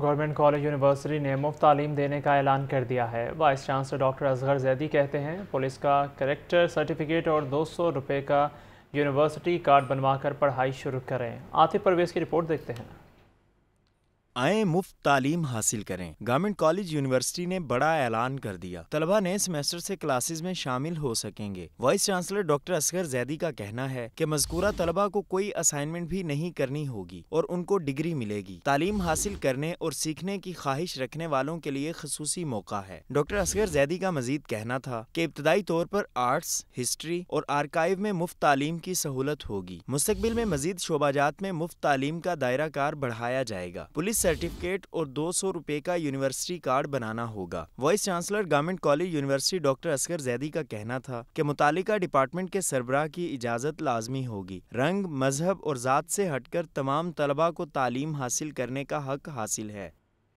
government college university ने मुफ्त तालीम देने का ऐलान कर दिया है vice chancellor doctor Asghar Zaidi कहते हैं पुलिस का करेक्टर सर्टिफिकेट और दो सौ रुपये का यूनिवर्सिटी कार्ड बनवाकर पढ़ाई शुरू करें आतिफ परवेज की रिपोर्ट देखते हैं आए मुफ्त तालीम हासिल करें गवर्नमेंट कॉलेज यूनिवर्सिटी ने बड़ा ऐलान कर दिया तलबा नए सेमेस्टर से क्लासेज में शामिल हो सकेंगे vice chancellor doctor Asghar Zaidi का कहना है कि मजकूरा तलबा को कोई असाइनमेंट भी नहीं करनी होगी और उनको डिग्री मिलेगी तालीम हासिल करने और सीखने की ख्वाहिश रखने वालों के लिए खसूसी मौका है डॉक्टर असगर जैदी का मजीद कहना था की इब्तदाई तौर पर आर्ट्स हिस्ट्री और आर्काइव में मुफ्त तालीम की सहूलत होगी मुस्तबिल में मजीद शोबाजात में मुफ्त तालीम का दायरा कार बढ़ाया जाएगा पुलिस सर्टिफिकेट और दो सौ रुपए का यूनिवर्सिटी कार्ड बनाना होगा vice chancellor government college university doctor Asghar Zaidi का कहना था कि मुतल डिपार्टमेंट के सरबराह की इजाज़त लाजमी होगी रंग मजहब और ज़ात से हटकर तमाम तलबा को तालीम हासिल करने का हक हासिल है